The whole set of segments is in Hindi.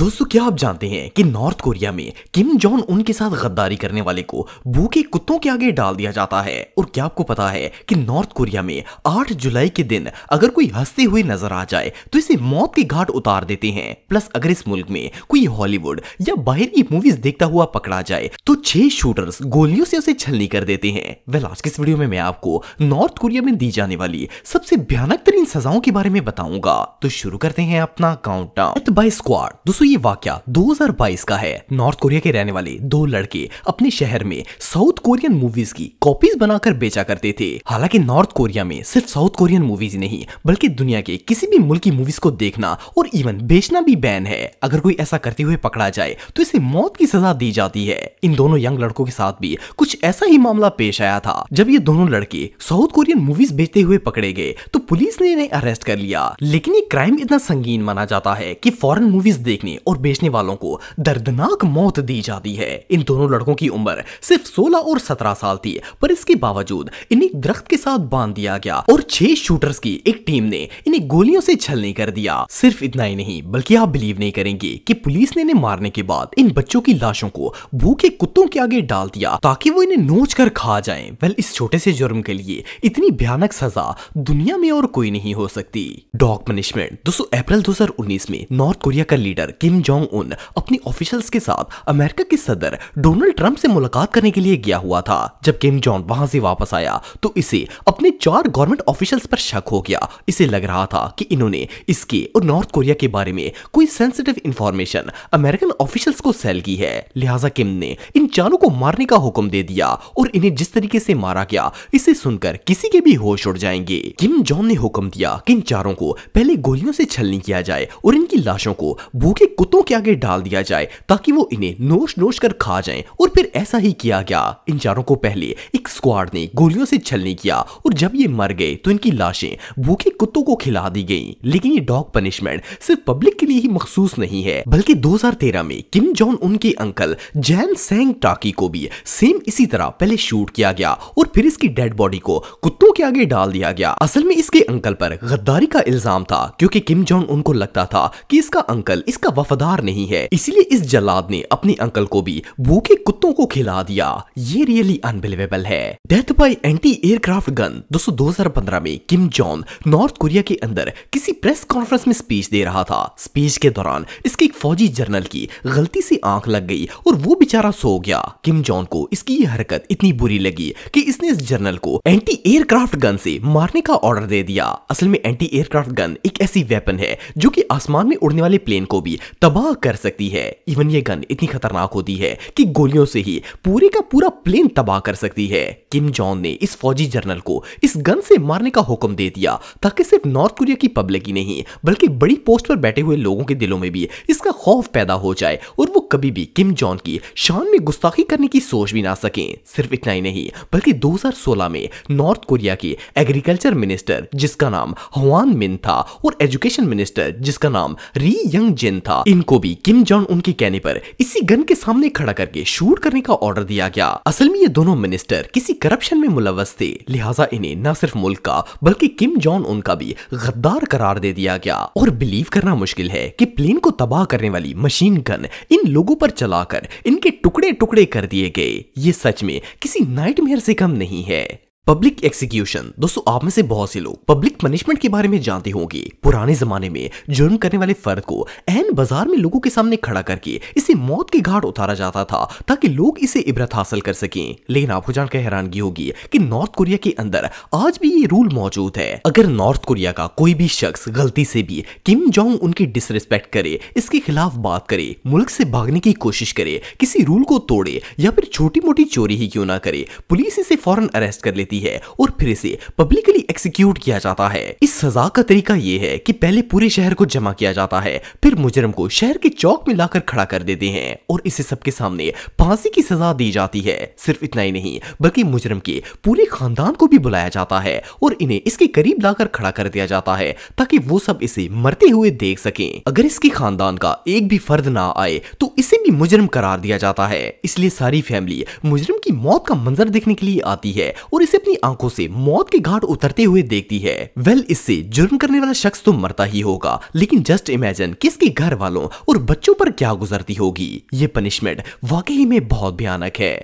दोस्तों क्या आप जानते हैं कि नॉर्थ कोरिया में किम जॉन उनके साथ गद्दारी करने वाले को भूखे कुत्तों के आगे डाल दिया जाता है और क्या आपको पता है कि नॉर्थ कोरिया में 8 जुलाई के दिन अगर कोई हंसते हुए नजर आ जाए तो इसे मौत के घाट उतार देते हैं प्लस अगर इस मुल्क में कोई हॉलीवुड या बाहर की मूवीज देखता हुआ पकड़ा जाए तो छह शूटर्स गोलियों से उसे छलनी कर देते हैं वह आज के इस वीडियो में मैं आपको नॉर्थ कोरिया में दी जाने वाली सबसे भयानक तरीन सजाओं के बारे में बताऊंगा तो शुरू करते हैं अपना काउंट डाउन स्क्वाड दोस्तों दोस्तों ये वाक्य 2022 का है नॉर्थ कोरिया के रहने वाले दो लड़के अपने शहर में साउथ कोरियन मूवीज की कॉपीज बनाकर बेचा करते थे हालांकि नॉर्थ कोरिया में सिर्फ साउथ कोरियन मूवीज नहीं बल्कि दुनिया के किसी भी मुल्क की मूवीज को देखना और इवन बेचना भी बैन है अगर कोई ऐसा करते हुए पकड़ा जाए तो इसे मौत की सजा दी जाती है इन दोनों यंग लड़कों के साथ भी कुछ ऐसा ही मामला पेश आया था जब ये दोनों लड़के साउथ कोरियन मूवीज बेचते हुए पकड़े गए तो पुलिस ने इन्हें अरेस्ट कर लिया लेकिन ये क्राइम इतना संगीन माना जाता है की फॉरन मूवीज देखने आदमी और बेचने वालों को दर्दनाक मौत दी जाती है इन दोनों लड़कों की उम्र सिर्फ 16 और 17 साल थी पर इसके बावजूद इन्हें दरख्त के साथ बांध दिया गया और छह शूटर्स की एक टीम ने इन्हें गोलियों से छलनी कर दिया सिर्फ इतना ही नहीं बल्कि आप बिलीव नहीं करेंगे कि पुलिस ने इन्हें मारने के बाद इन बच्चों की लाशों को भूखे कुत्तों के आगे डाल दिया ताकि वो इन्हें नोच कर खा जाए वेल इस छोटे से जुर्म के लिए इतनी भयानक सजा दुनिया में और कोई नहीं हो सकती डॉग पनिशमेंट दोस्तों अप्रैल 2019 में नॉर्थ कोरिया का लीडर किम जोंग उन अपनी ऑफिशियल्स के साथ अमेरिका के सदर डोनाल्ड ट्रंप से मुलाकात करने के लिए गया हुआ था जब किम जोंग वहां से वापस आया तो इसे अपने चार गवर्नमेंट ऑफिशियल्स पर शक हो गया इसे लग रहा था कि इन्होंने इसके और नॉर्थ कोरिया के बारे में कोई सेंसिटिव इंफॉर्मेशन अमेरिकन ऑफिशियल्स को सेल की है लिहाजा किम ने इन चारों को मारने का हुक्म दे दिया और इन्हें जिस तरीके से मारा गया इसे सुनकर किसी के भी होश उड़ जाएंगे किम जोंग ने हुक्म दिया कि इन चारों को पहले गोलियों से छलनी किया जाए और इनकी लाशों को भूखे उनके कुत्तों के आगे डाल दिया जाए ताकि वो इन्हें नोश नोश कर खा जाएं और फिर ऐसा ही किया गया इन चारों को पहले एक स्क्वाड ने गोलियों से छलनी किया और जब ये मर गए तो इनकी लाशें भूखे कुत्तों को खिला दी गई लेकिन ये डॉग पनिशमेंट सिर्फ पब्लिक के लिए ही मखसूस नहीं है बल्कि 2013 में किम जॉन उनके अंकल जैन सेंग टाकी को भी सेम इसी तरह पहले शूट किया गया और फिर इसकी डेड बॉडी को कुत्तों के आगे डाल दिया गया असल में इसके अंकल पर गद्दारी का इल्जाम था क्योंकि किम जॉन उनको लगता था कि इसका अंकल इसका ज्यादा वफादार नहीं है इसीलिए इस जलाद ने अपने अंकल को भी भूखे कुत्तों को खिला दिया ये रियली अनबिलीवेबल है death by anti aircraft gun दोस्तों दो में किम जॉन नॉर्थ कोरिया के अंदर किसी प्रेस कॉन्फ्रेंस में स्पीच दे रहा था स्पीच के दौरान इसके एक फौजी जर्नल की गलती से आंख लग गई और वो बेचारा सो गया किम जॉन को इसकी ये हरकत इतनी बुरी लगी कि इसने इस जर्नल को एंटी एयरक्राफ्ट गन से मारने का ऑर्डर दे दिया असल में एंटी एयरक्राफ्ट गन एक ऐसी वेपन है जो कि आसमान में उड़ने वाले प्लेन को भी तबाह कर सकती है इवन ये गन इतनी खतरनाक होती है कि गोलियों से ही पूरे का पूरा प्लेन तबाह कर सकती है किम जॉन ने इस फौजी जर्नल को इस गन से मारने का हुक्म दे दिया ताकि सिर्फ नॉर्थ कोरिया की पब्लिक ही नहीं बल्कि बड़ी पोस्ट पर बैठे हुए लोगों के दिलों में भी इसका खौफ पैदा हो जाए और वो कभी भी किम जॉन की शान में गुस्ताखी करने की सोच भी ना सकें सिर्फ इतना ही नहीं बल्कि 2016 में नॉर्थ कोरिया के एग्रीकल्चर मिनिस्टर जिसका नाम हवान मिन था और एजुकेशन मिनिस्टर जिसका नाम री यंग जिन था इनको भी किम जॉन उनके कहने पर इसी गन के सामने खड़ा करके शूट करने का ऑर्डर दिया गया असल में ये दोनों मिनिस्टर किसी करप्शन में मुलवस थे लिहाजा इन्हें न सिर्फ मुल्क का बल्कि किम जॉन उनका भी गद्दार करार दे दिया गया और बिलीव करना मुश्किल है कि प्लेन को तबाह करने वाली मशीन गन इन लोगों लोगों पर चलाकर इनके टुकड़े टुकड़े कर दिए गए ये सच में किसी नाइटमेयर से कम नहीं है पब्लिक एक्सिक्यूशन दोस्तों आप में से बहुत से लोग पब्लिक पनिशमेंट के बारे में जानते होंगे पुराने जमाने में जुर्म करने वाले फर्द को एहन बाजार में लोगों के सामने खड़ा करके इसे मौत के घाट उतारा जाता था ताकि लोग इसे इबरत हासिल कर सकें लेकिन आपको जानकर हैरानगी होगी कि नॉर्थ कोरिया के अंदर आज भी ये रूल मौजूद है अगर नॉर्थ कोरिया का कोई भी शख्स गलती से भी किम जोंग उनकी डिसरिस्पेक्ट करे इसके खिलाफ बात करे मुल्क से भागने की कोशिश करे किसी रूल को तोड़े या फिर छोटी मोटी चोरी ही क्यों ना करे पुलिस इसे फौरन अरेस्ट कर लेती देती है और फिर इसे पब्लिकली एक्सिक्यूट किया जाता है इस सजा का तरीका ये है कि पहले पूरे शहर को जमा किया जाता है फिर मुजरम को शहर के चौक में लाकर खड़ा कर देते हैं और इसे सबके सामने फांसी की सजा दी जाती है सिर्फ इतना ही नहीं बल्कि मुजरम के पूरे खानदान को भी बुलाया जाता है और इन्हें इसके करीब लाकर खड़ा कर दिया जाता है ताकि वो सब इसे मरते हुए देख सके अगर इसके खानदान का एक भी फर्द ना आए तो इसे भी मुजरम करार दिया जाता है इसलिए सारी फैमिली मुजरम की मौत का मंजर देखने के लिए आती है और इसे अपनी आंखों से मौत के घाट उतरते हुए देखती है वेल इससे जुर्म करने वाला शख्स तो मरता ही होगा लेकिन जस्ट इमेजिन किसके घर वालों और बच्चों पर क्या गुजरती होगी ये पनिशमेंट वाकई में बहुत भयानक है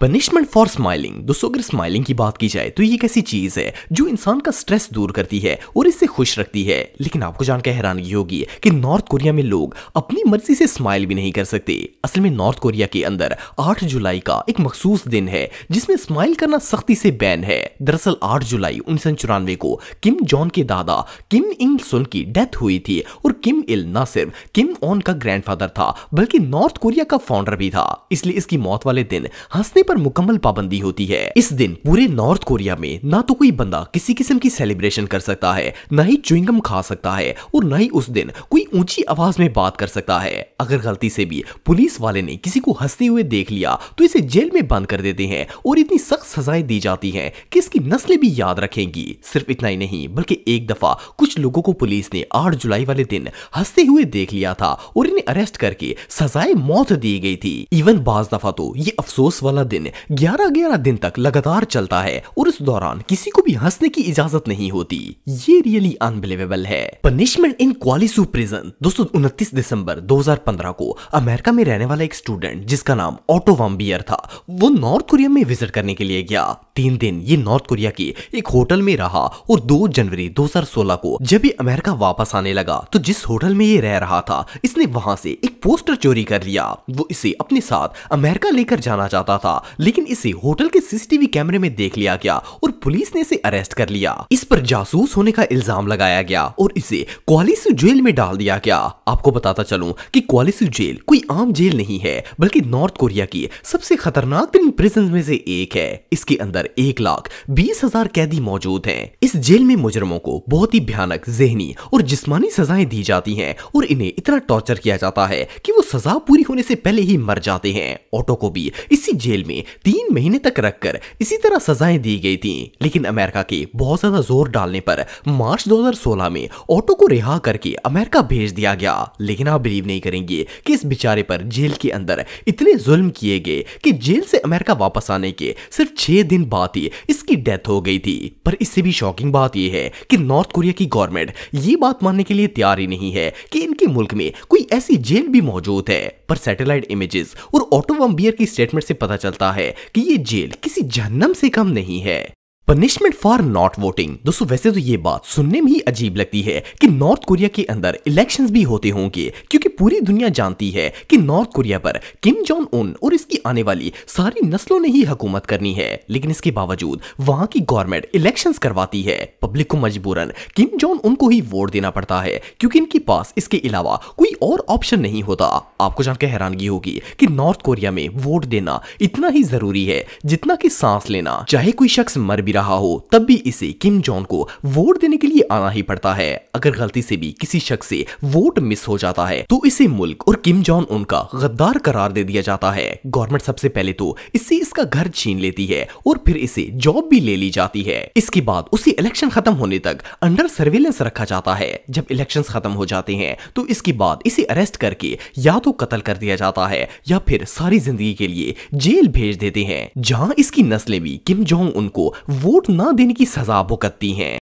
पनिशमेंट फॉर स्माइलिंग दोस्तों अगर स्माइलिंग की बात की जाए तो ये एक ऐसी चीज है जो इंसान का स्ट्रेस दूर करती है और इससे खुश रखती है लेकिन आपको जानकर हैरानगी होगी कि नॉर्थ कोरिया में लोग अपनी मर्जी से स्माइल भी नहीं कर सकते असल में नॉर्थ कोरिया के अंदर 8 जुलाई का एक मखसूस दिन है जिसमें स्माइल करना सख्ती से बैन है दरअसल आठ जुलाई उन्नीस को किम जॉन के दादा किम इंग सुन की डेथ हुई थी और किम इल न सिर्फ किम ऑन का ग्रैंड था बल्कि नॉर्थ कोरिया का फाउंडर भी था इसलिए इसकी मौत वाले दिन हंसने पर मुकम्मल पाबंदी होती है इस दिन पूरे नॉर्थ कोरिया में ना तो कोई बंदा किसी किस्म की सेलिब्रेशन कर सकता है ना ही चुईंगम खा सकता है और ना ही उस दिन कोई ऊंची आवाज में बात कर सकता है अगर गलती से भी पुलिस वाले ने किसी को हंसते हुए देख लिया तो इसे जेल में बंद कर देते हैं और इतनी सख्त सजाएं दी जाती हैं कि इसकी नस्लें भी याद रखेंगी सिर्फ इतना ही नहीं बल्कि एक दफा कुछ लोगों को पुलिस ने आठ जुलाई वाले दिन हंसते हुए देख लिया था और इन्हें अरेस्ट करके सजाए मौत दी गई थी इवन बाज दफा तो ये अफसोस वाला दिन दिन 11-11 दिन तक लगातार चलता है और उस दौरान किसी को भी हंसने की इजाजत नहीं होती ये रियली अनबिलीवेबल है पनिशमेंट इन क्वालिसू प्रिजन दोस्तों उनतीस दिसंबर 2015 को अमेरिका में रहने वाला एक स्टूडेंट जिसका नाम ऑटो वाम्बियर था वो नॉर्थ कोरिया में विजिट करने के लिए गया तीन दिन ये नॉर्थ कोरिया के एक होटल में रहा और 2 जनवरी 2016 को जब ये अमेरिका वापस आने लगा तो जिस होटल में ये रह रहा था इसने वहां से एक पोस्टर चोरी कर लिया वो इसे अपने साथ अमेरिका लेकर जाना चाहता था लेकिन इसे होटल के सीसीटीवी कैमरे में देख लिया गया और पुलिस ने इसे अरेस्ट कर लिया इस पर जासूस होने का इल्जाम लगाया गया और इसे क्वालिस जेल में डाल दिया गया आपको बताता चलूं कि क्वालिस जेल कोई आम जेल नहीं है बल्कि नॉर्थ कोरिया की सबसे खतरनाक तीन प्रिजन में से एक है इसके अंदर एक लाख बीस हजार कैदी मौजूद है इस जेल में मुजरमों को बहुत ही भयानक जहनी और जिस्मानी सजाएं दी जाती है और इन्हें इतना टॉर्चर किया जाता है की वो सजा पूरी होने से पहले ही मर जाते हैं ऑटो को भी इसी जेल में में तीन महीने तक रखकर इसी तरह सजाएं दी गई थी लेकिन अमेरिका के बहुत ज्यादा जोर डालने पर मार्च 2016 में ऑटो को रिहा करके अमेरिका भेज दिया गया लेकिन आप बिलीव नहीं करेंगे कि इस बेचारे पर जेल के अंदर इतने जुल्म किए गए कि जेल से अमेरिका वापस आने के सिर्फ छह दिन बाद ही इसकी डेथ हो गई थी पर इससे भी शॉकिंग बात यह है कि नॉर्थ कोरिया की गवर्नमेंट ये बात मानने के लिए तैयार ही नहीं है कि इनके मुल्क में कोई ऐसी जेल भी मौजूद है पर सैटेलाइट इमेजेस और ऑटो की स्टेटमेंट से पता चलता होता है कि ये जेल किसी जहन्नम से कम नहीं है पनिशमेंट फॉर नॉट वोटिंग दोस्तों वैसे तो ये बात सुनने में ही अजीब लगती है कि नॉर्थ कोरिया के अंदर इलेक्शंस भी होते होंगे क्योंकि पूरी दुनिया जानती है कि नॉर्थ कोरिया पर किम जोंग उन और इसकी आने वाली सारी नस्लों ने ही हुकूमत करनी है लेकिन इसके बावजूद वहां की गवर्नमेंट इलेक्शंस करवाती है पब्लिक को मजबूरन किम जोंग उन को ही वोट देना पड़ता है क्योंकि इनके पास इसके अलावा कोई और ऑप्शन नहीं होता आपको जानकर हैरानगी होगी कि नॉर्थ कोरिया में वोट देना इतना ही जरूरी है जितना की सांस लेना चाहे कोई शख्स मर भी रहा हो तब भी इसे किम जॉन को वोट देने के लिए आना ही पड़ता है अगर गलती से भी किसी शख्स से वोट मिस हो जाता है तो इसे मुल्क और किम जॉन उनका गद्दार करार दे दिया जाता है गवर्नमेंट सबसे पहले तो इससे इसका घर छीन लेती है और फिर इसे जॉब भी ले ली जाती है इसके बाद उसे इलेक्शन खत्म होने तक अंडर सर्वेलेंस रखा जाता है जब इलेक्शन खत्म हो जाते हैं तो इसके बाद इसे अरेस्ट करके या तो कत्ल कर दिया जाता है या फिर सारी जिंदगी के लिए जेल भेज देते हैं जहाँ इसकी नस्लें भी किम जोंग उनको वोट ना देने की सजा भुगतती हैं